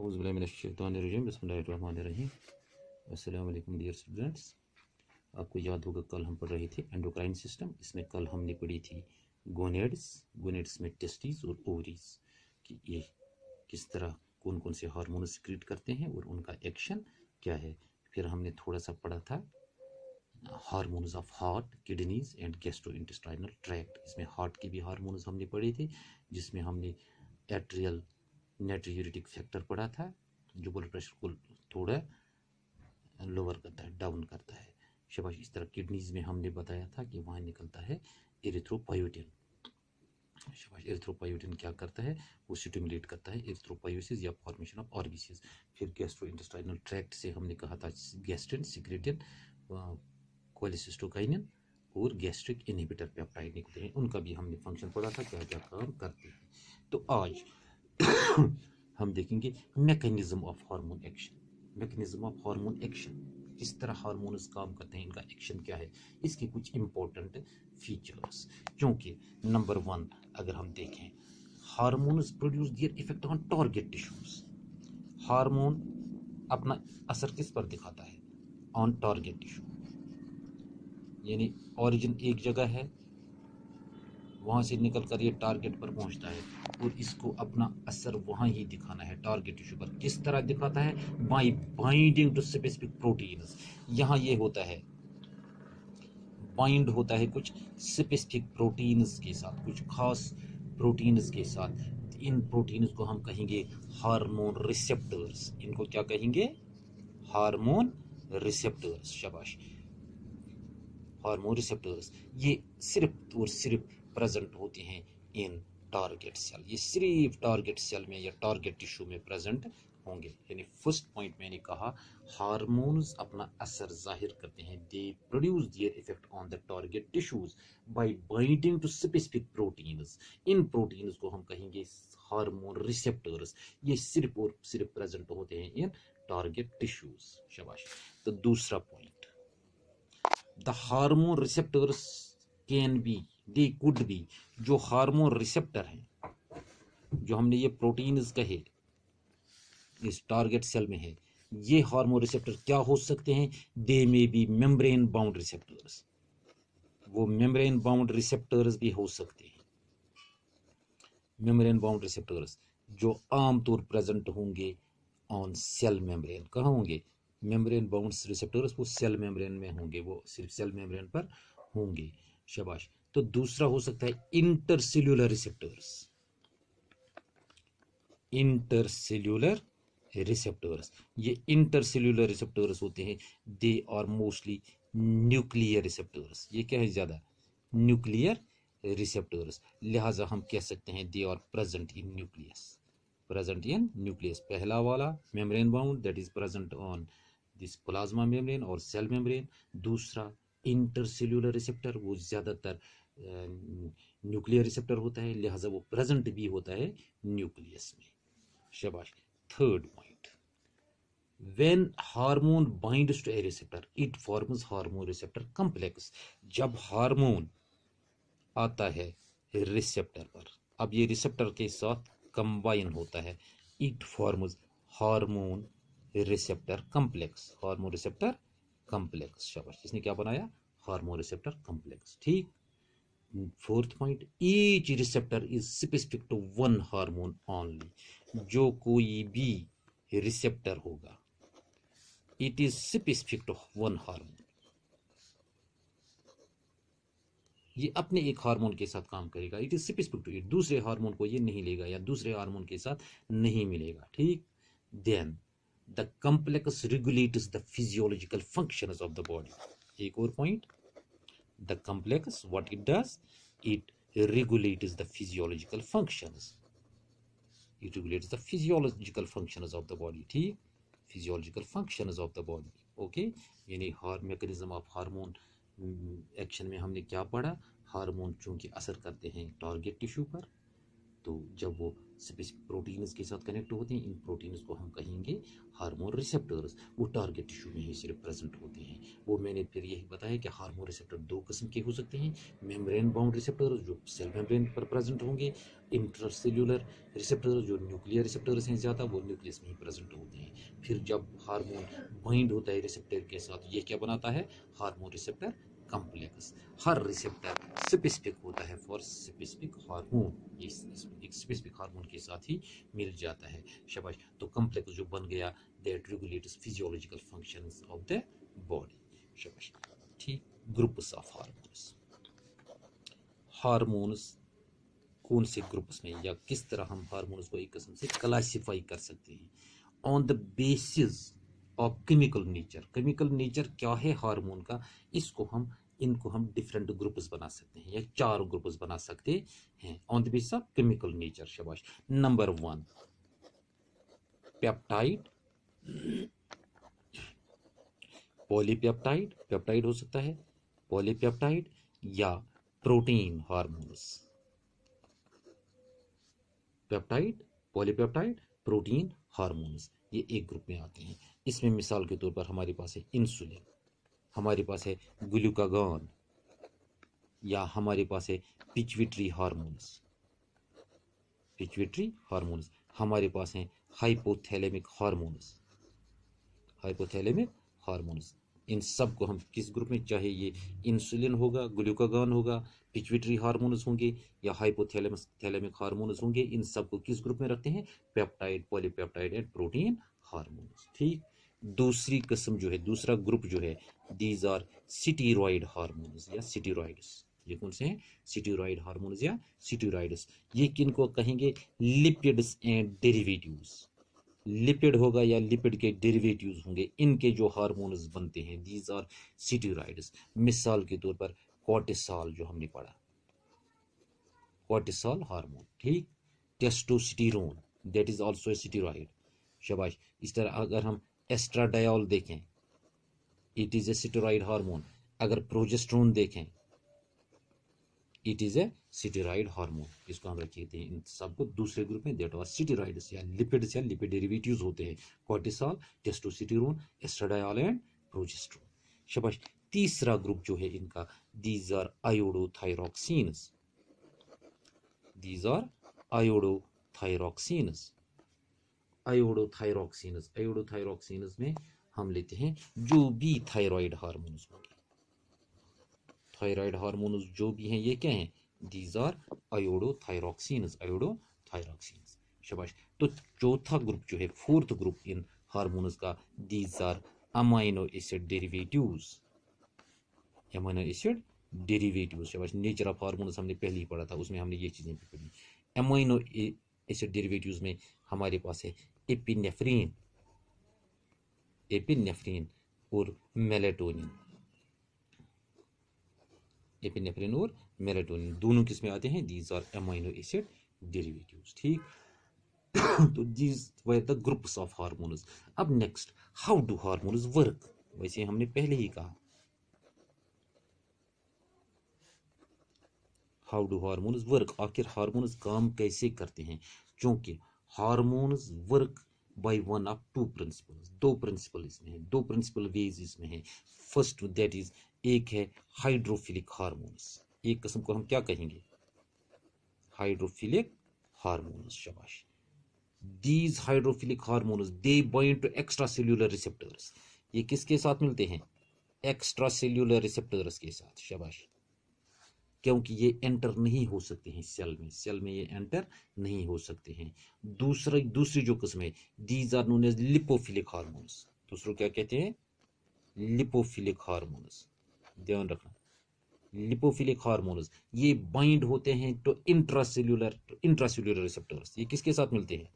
अज़बिल्लाशैतरजीम dear students आपको याद होगा कल हम पढ़ रहे थे एंडोक्राइन सिस्टम इसमें कल हमने पढ़ी थी गोनेड्स गोनेड्स में टेस्टिस और ओवरीज कि ये किस तरह कौन कौन से हार्मोन सिक्रिएट करते हैं और उनका एक्शन क्या है फिर हमने थोड़ा सा पढ़ा था hormone of heart kidneys and gastro intestinal tract इसमें हार्ट के भी हार्मोन्स हमने पढ़े थे जिसमें हमने एट्रियल नेट यूरिटिक फैक्टर पड़ा था तो जो ब्लड प्रेशर को थोड़ा लोअर करता है डाउन करता है शबाश इस तरह किडनीज में हमने बताया था कि वहाँ निकलता है एरिथ्रोपायोटिन शबाश एरिथ्रोपायोटिन क्या करता है वो स्टिमुलेट करता है एरिथ्रोपायोसिस या फॉर्मेशन ऑफ ऑर्बिसिस फिर गैस्ट्रो इंटेस्टाइनल ट्रैक्ट से हमने कहा था गैस्ट्रिन सिक्रेटिन कोलिसिस्टोकाइनिन और गैस्ट्रिक इनहिबिटर पेप्टाइड निकलते हैं उनका भी हमने फंक्शन पढ़ा था क्या क्या काम करते हैं तो आज हम देखेंगे mechanism of hormone action mechanism of hormone action किस तरह हार्मोन्स काम करते हैं इनका एक्शन क्या है इसके कुछ इम्पोर्टेंट फीचर्स क्योंकि नंबर वन अगर हम देखें hormones produce their effect on target tissues hormone अपना असर किस पर दिखाता है ऑन टारगेट टिश्यू यानी ऑरिजिन एक जगह है वहाँ से निकल कर ये टारगेट पर पहुँचता है और इसको अपना असर वहाँ ही दिखाना है टारगेट टिश्यू पर किस तरह दिखाता है by binding to specific proteins यहाँ ये होता है बाइंड होता है कुछ स्पेसिफिक प्रोटीन्स के साथ कुछ खास प्रोटीन्स के साथ इन प्रोटीन्स को हम कहेंगे हार्मोन रिसेप्टर्स इनको क्या कहेंगे हार्मोन रिसेप्टर्स शबाश हार्मोन रिसेप्टर्स ये सिर्फ और सिर्फ प्रेजेंट होते हैं इन टारगेट सेल ये सिर्फ टारगेट सेल में या टारगेट टिश्यू में प्रेजेंट होंगे यानी फर्स्ट पॉइंट मैंने कहा हार्मोन्स अपना असर जाहिर करते हैं they produce their effect on the target tissues by binding to specific proteins इन प्रोटीन्स को हम कहेंगे हारमोन रिसेप्टर्स ये सिर्फ और सिर्फ प्रेजेंट होते हैं इन टारगेट टिश्यूज शबाश तो दूसरा point the hormone receptors can be they could be जो हार्मोन रिसेप्टर हैं जो हमने ये प्रोटीन्स कहे इस टारगेट सेल में है ये हार्मोन रिसेप्टर क्या हो सकते हैं they may be membrane bound receptors वो मेम्ब्रेन बाउंड रिसेप्टर्स भी हो सकते हैं मेम्ब्रेन बाउंड रिसेप्टर्स जो आमतौर प्रेजेंट होंगे ऑन सेल मेम्ब्रेन कहाँ होंगे मेम्ब्रेन बाउंड रिसेप्टर्स वो सेल मेम्ब्रेन में होंगे वो सिर्फ सेल मेम्ब्रेन पर होंगे शबाश तो दूसरा हो सकता है इंटरसेल्यूलर रिसेप्टर्स इंटरसेल्यूलर रिसेप्टर्स ये इंटरसेल्यूलर रिसेप्टर्स होते हैं they are mostly nuclear receptors ये क्या है ज़्यादा न्यूक्लियर रिसेप्टर्स लिहाजा हम कह सकते हैं they are present in nucleus present in nucleus पहला वाला membrane bound that is present on this plasma membrane और सेल मेम्ब्रेन दूसरा इंटरसेल्यूलर रिसेप्टर वो ज़्यादातर न्यूक्लियर रिसेप्टर होता है लिहाजा वो प्रेजेंट भी होता है न्यूक्लियस में शबाश third point when hormone binds to a receptor it forms hormone receptor complex जब हार्मोन आता है रिसेप्टर पर अब ये रिसेप्टर के साथ कंबाइन होता है it forms hormone receptor complex hormone receptor complex शबाश इसने क्या बनाया हार्मोन रिसेप्टर कॉम्प्लेक्स ठीक fourth point each receptor is specific to one hormone only जो कोई भी रिसेप्टर होगा it is specific to one hormone ये अपने एक हार्मोन के साथ काम करेगा it is specific to it दूसरे हार्मोन को ये नहीं लेगा या दूसरे हार्मोन के साथ नहीं मिलेगा ठीक then the complex regulate the physiological function of the body एक और point the complex what it does it regulates the physiological functions it regulates the physiological functions of the body ठीक physiological functions of the body okay यानी हार mechanism of hormone action में हमने क्या पढ़ा hormone चूंकि असर करते हैं टारगेट टिश्यू पर तो जब वो स्पेसिफिक प्रोटीन्स के साथ कनेक्ट होते हैं इन प्रोटीन्स को हम कहेंगे हार्मोन रिसेप्टर्स वो टारगेट टिश्यू में ही सिर्फ प्रेजेंट होते हैं वो मैंने फिर यही बताया कि हार्मोन रिसेप्टर दो किस्म के हो सकते हैं मेम्ब्रेन बाउंड रिसेप्टर्स जो सेल मेम्ब्रेन पर प्रेजेंट होंगे इंट्रासेल्युलर रिसेप्टर्स जो न्यूक्लियर रिसेप्टर्स हैं ज़्यादा वो न्यूक्लियस में ही प्रेजेंट होते हैं फिर जब हार्मोन बाइंड होता है रिसेप्टर के साथ ये क्या बनाता है हार्मोन रिसेप्टर कम्प्लेक्स हर रिसेप्टर स्पेसिफिक होता है फॉर स्पेसिफिक हार्मोन ये एक स्पेसिफिक हार्मोन के साथ ही मिल जाता है शबाश तो कॉम्प्लेक्स जो बन गया that regulates physiological function of the body शबाश ठीक ग्रुप्स ऑफ हार्मोन्स हार्मोन्स कौन से ग्रुप्स में या किस तरह हम हार्मोन्स को एक किस्म से क्लासीफाई कर सकते हैं on the basis of chemical nature chemical nature क्या है हार्मोन का इसको हम इनको हम डिफरेंट ग्रुप्स बना सकते हैं या चार ग्रुप्स बना सकते हैं on the basis of chemical nature शबाश number one peptide polypeptide peptide हो सकता है पॉलीपेप्टाइड या protein hormones peptide polypeptide protein hormones ये एक ग्रुप में आते हैं इसमें मिसाल के तौर पर हमारे पास है इंसुलिन हमारे पास है ग्लूकागन या हमारे पास है पिचविट्री हार्मोन्स पिचविट्री हार्मोन्स हमारे पास हैं हाइपोथैलेमिक हार्मोन्स हाइपोथैलेमिक हार्मोन्स इन सब को हम किस ग्रुप में चाहे ये इंसुलिन होगा ग्लूकागन होगा पिचविट्री हार्मोन्स होंगे या हाइपोथैलेमस थैलेमिक हार्मोन्स होंगे इन सब को किस ग्रुप में रखते हैं peptide polypeptide and protein hormones ठीक दूसरी कस्म जो है दूसरा ग्रुप जो है दीज आर सिटीरोड हारमोनस या सिटीरॉयड्स ये कौन से हैं सिटीरोड हारमोनस या सिटीरॉयड्स ये किन को कहेंगे लिपिड्स एंड डेरिवेटिव्स लिपिड होगा या लिपिड के डेरिवेटिव्स होंगे इनके जो हारमोनस बनते हैं दीज आर सिटीरॉयड्स मिसाल के तौर पर कॉटिसाल जो हमने पढ़ा कॉटिसाल हारमोन ठीक testosterone that is also a शबाश इस तरह अगर हम एस्ट्राडायोल देखें it is a steroid hormone अगर प्रोजेस्ट्रोन देखें it is a steroid hormone इसको हम रखिए हैं इन सबको दूसरे ग्रुप में देट और सिटेराइड्स या लिपिड्स या लिपिड डेरिवेटिव्स होते हैं cortisol testosterone estradiol and progesterone शबाश तीसरा ग्रुप जो है इनका these are iodothyronines these are iodothyronines iodothyronines iodothyronines में हम लेते हैं जो भी थायराइड हार्मोन्स होंगे थायराइड हार्मोन्स जो भी हैं ये क्या हैं दीज आर आयोडोथायरोक्सिनस आयोडोथायरोक्सिनस शाबाश तो चौथा ग्रुप जो है फोर्थ ग्रुप इन हार्मोन्स का these are amino acid derivatives amino acid derivatives शाबाश नेचर ऑफ हार्मोन्स हमने पहले ही पढ़ा था उसमें हमने ये चीज़ें भी पढ़ी अमाइनो एसिड डेरिवेटिव्स में हमारे पास है एपिनेफ्रीन एपिनेफ्रीन और मेलेटोनिन एपिनेफ्रीन और मेलेटोनिन दोनों किस में आते हैं these are amino acid derivative ठीक तो these were the groups of hormones अब next how do hormones work वैसे हमने पहले ही कहा हाउ डू हार्मोन्स वर्क आखिर हार्मोन्स काम कैसे करते हैं क्योंकि hormones work by one of two principles दो प्रिंसिपल इसमें हैं दो प्रिंसिपल वेज इसमें हैं फर्स्ट दैट इज एक है हाइड्रोफिलिक हार्मोन्स एक किस्म को हम क्या कहेंगे हाइड्रोफिलिक हार्मोन्स शबाश these hydrophilic hormones they bind to extra cellular receptors ये किसके साथ मिलते हैं एक्स्ट्रा सेल्यूलर रिसेप्टर्स के साथ शबाश क्योंकि ये एंटर नहीं हो सकते हैं सेल में सेल में ये एंटर नहीं हो सकते हैं दूसरा दूसरी जो किस्म है these are known as lipophilic hormones दूसरों क्या कहते हैं लिपोफिलिक हार्मोन्स ध्यान रखना लिपोफिलिक हार्मोन्स ये बाइंड होते हैं टू इंट्रासेल्यूलर इंट्रासेल्यूलर रिसेप्टर्स ये किसके साथ मिलते हैं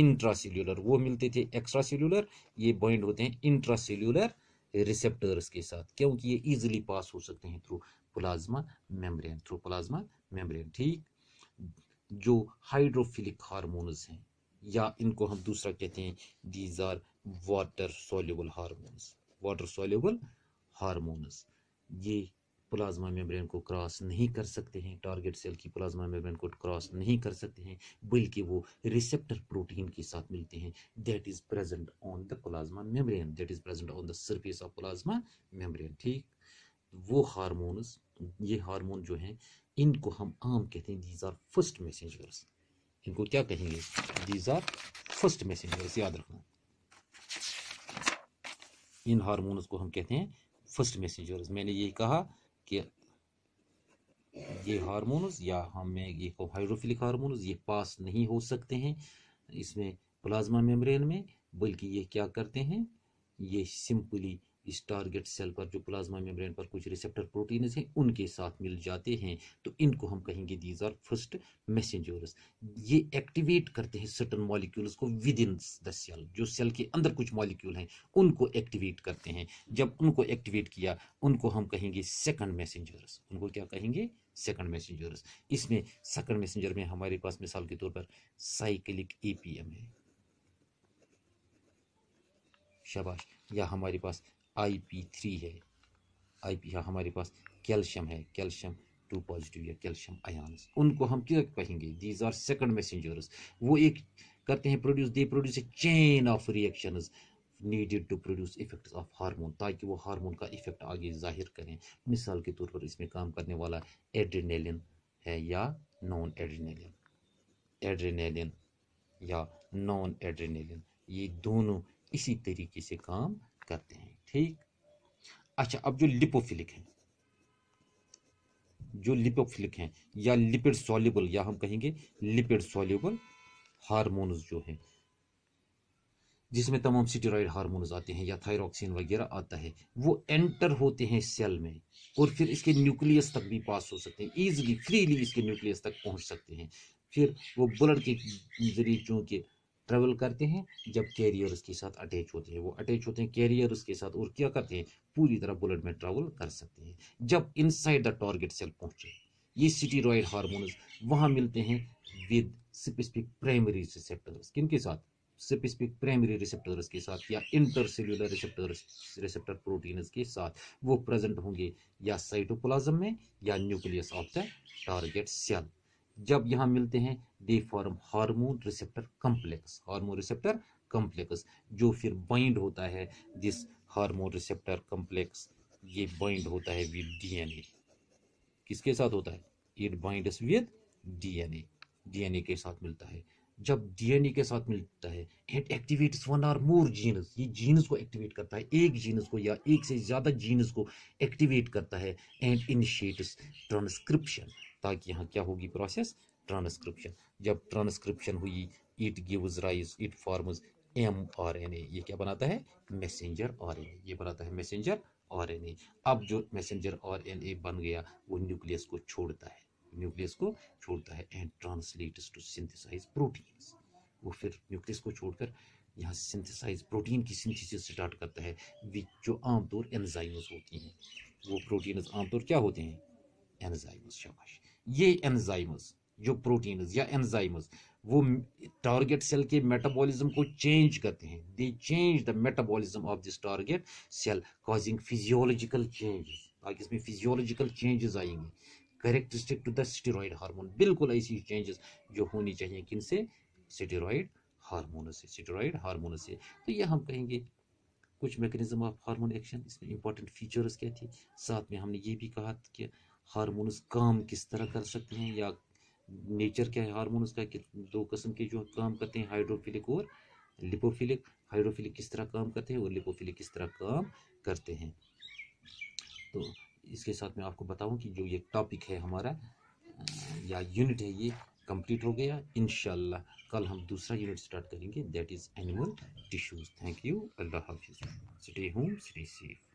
इंट्रासेल्यूलर वो मिलते थे एक्स्ट्रा ये बाइंड होते हैं इंट्रासेल्यूलर रिसेप्टर्स के साथ क्योंकि ये इजिली पास हो सकते हैं through plasma membrane through plasma membrane ठीक जो हाइड्रोफिलिक हार्मोन्स हैं या इनको हम दूसरा कहते हैं these are water soluble hormones water soluble hormones ये प्लाज्मा मेम्ब्रेन को क्रॉस नहीं कर सकते हैं टारगेट सेल की प्लाज्मा मेम्ब्रेन को क्रॉस नहीं कर सकते हैं बल्कि वो रिसेप्टर प्रोटीन के साथ मिलते हैं that is present on the plasma membrane that is present on the surface of plasma membrane ठीक वो हारमोनस ये हार्मोन जो हैं इनको हम आम कहते हैं दीज आर फर्स्ट मैसेंजर्स इनको क्या कहेंगे दीज आर फर्स्ट मैसेंजर्स याद रखना इन हार्मोन्स को हम कहते हैं फर्स्ट मैसेंजर्स मैंने ये कहा कि ये हार्मोन्स या हमें ये हाइड्रोफिलिक हार्मोन्स ये पास नहीं हो सकते हैं इसमें प्लाज्मा मेम्ब्रेन में बल्कि ये क्या करते हैं ये सिंपली इस टारगेट सेल पर जो प्लाज्मा मेम्ब्रेन पर कुछ रिसेप्टर प्रोटीन्स हैं उनके साथ मिल जाते हैं तो इनको हम कहेंगे दीज आर फर्स्ट मैसेंजर्स ये एक्टिवेट करते हैं सर्टन मॉलिक्यूल्स को विद इन द सेल जो सेल के अंदर कुछ मॉलिक्यूल हैं उनको एक्टिवेट करते हैं जब उनको एक्टिवेट किया उनको हम कहेंगे सेकंड मैसेंजर्स उनको क्या कहेंगे सेकंड मैसेंजर्स इसमें सेकंड मैसेंजर में हमारे पास मिसाल के तौर पर साइकिलिक एपीएम है शाबाश या हमारे पास आई पी थ्री है आई पी हाँ हमारे पास कैल्शियम है कैल्शियम टू पॉजिटिव या कैल्शियम आयन्स उनको हम क्या कहेंगे दीज आर सेकंड मैसेंजर्स वो एक करते हैं produce they produce a chain of reactions needed to produce effect of hormone ताकि वो हार्मोन का इफेक्ट आगे जाहिर करें मिसाल के तौर पर इसमें काम करने वाला एड्रेनेलिन है या नॉन एड्रेनेलिन एड्रेनेलिन या नॉन एड्रेनेलिन ये दोनों इसी तरीके से काम करते हैं ठीक अच्छा अब जो लिपोफिलिक है जो लिपोफिलिक हैं या लिपिड सॉल्यूबल या हम कहेंगे लिपिड सॉल्यूबल हार्मोन्स जो हैं जिसमें तमाम स्टीरॉयड हार्मोन्स आते हैं या थायरोक्सिन वगैरह आता है वो एंटर होते हैं सेल में और फिर इसके न्यूक्लियस तक भी पास हो सकते हैं ईजिली फ्रीली इसके न्यूक्लियस तक पहुंच सकते हैं फिर वो ब्लड के जरिए चूँकि ट्रेवल करते हैं जब कैरियर उसके साथ अटैच होते हैं वो अटैच होते हैं कैरियर उसके साथ और क्या करते हैं पूरी तरह बुलेट में ट्रेवल कर सकते हैं जब इनसाइड द टारगेट सेल पहुंचे ये रॉयल हारमोन वहाँ मिलते हैं विद स्पेसिफिक प्राइमरी रिसेप्टर्स किन के साथ स्पेसिफिक प्राइमरी रिसेप्टर्स के साथ या इंटरसेल्यूलर रिसेप्टर्स रिसेप्टर प्रोटीन्स के साथ वो प्रेजेंट होंगे या साइटोप्लाज्म में या nucleus of the target cell जब यहाँ मिलते हैं they form hormone receptor complex hormone receptor complex जो फिर बाइंड होता है दिस हार्मोन रिसेप्टर कम्प्लेक्स ये बाइंड होता है विद डीएनए किसके साथ होता है it bind with DNA DNA के साथ मिलता है जब डीएनए के साथ मिलता है it activates one or more genes ये जीनस को एक्टिवेट करता है एक जीनस को या एक से ज़्यादा जीनस को एक्टिवेट करता है एंड इनिशिएट्स ट्रांसक्रिप्शन ताकि यहाँ क्या होगी प्रोसेस ट्रांसक्रिप्शन जब ट्रांसक्रिप्शन हुई it gives rise it forms M R N A ये क्या बनाता है मैसेंजर आर एन ए ये बनाता है मैसेंजर आर एन ए अब जो मैसेंजर आर एन ए बन गया वो न्यूक्लियस को छोड़ता है न्यूक्लियस को छोड़ता है and translates to synthesize proteins वो फिर न्यूक्लियस को छोड़कर यहाँ सिंथेसाइज प्रोटीन की सिंथेसिस स्टार्ट करता है विच जो आमतौर एनजाइम्स होती हैं वो प्रोटीन्स आमतौर क्या होते हैं एनजाइम्स शाबाश ये एनजाइम्स जो प्रोटीन्स या एनजाइम्स वो टारगेट सेल के मेटाबॉलिज्म को चेंज करते हैं they change the metabolism of this target cell causing physiological changes ताकि इसमें फिजियोलॉजिकल चेंजेस आएंगे characteristic to the steroid hormone बिल्कुल ऐसी चेंजेस जो होनी चाहिए किन से स्टेरॉइड हारमोन से स्टेरॉइड हारमोन से तो ये हम कहेंगे कुछ मैकेनिज्म ऑफ हार्मोन एक्शन इसमें इंपॉर्टेंट फीचर्स क्या थी साथ में हमने ये भी कहा कि हारमोनस काम किस तरह कर सकते हैं या नेचर क्या है हारमोनस का दो कस्म के जो काम करते हैं हाइड्रोफिलिक और लिपोफिलिक हाइड्रोफिलिक किस तरह काम करते हैं और लिपोफिलिक किस तरह काम करते हैं तो इसके साथ मैं आपको बताऊं कि जो ये टॉपिक है हमारा या यूनिट है ये कंप्लीट हो गया इन कल हम दूसरा यूनिट स्टार्ट करेंगे that is animal tissues thank you अल्लाह हाफिज़ स्टे होम स्टे सेफ